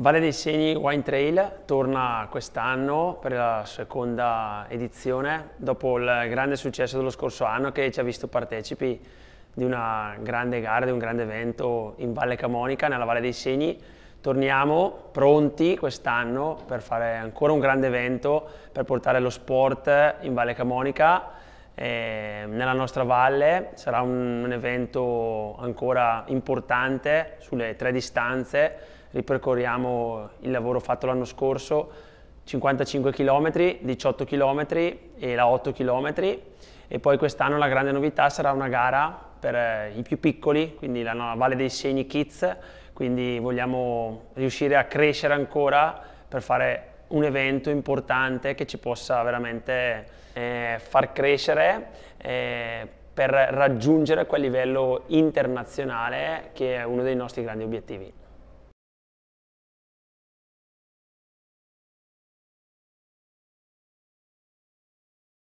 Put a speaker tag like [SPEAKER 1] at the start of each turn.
[SPEAKER 1] Valle dei Segni Wine Trail torna quest'anno per la seconda edizione dopo il grande successo dello scorso anno che ci ha visto partecipi di una grande gara, di un grande evento in Valle Camonica, nella Valle dei Segni. Torniamo pronti quest'anno per fare ancora un grande evento, per portare lo sport in Valle Camonica eh, nella nostra valle, sarà un, un evento ancora importante sulle tre distanze, ripercorriamo il lavoro fatto l'anno scorso, 55 km, 18 km e la 8 km e poi quest'anno la grande novità sarà una gara per eh, i più piccoli, quindi la, Valle dei Segni Kids, quindi vogliamo riuscire a crescere ancora per fare un evento importante che ci possa veramente eh, far crescere eh, per raggiungere quel livello internazionale che è uno dei nostri grandi obiettivi.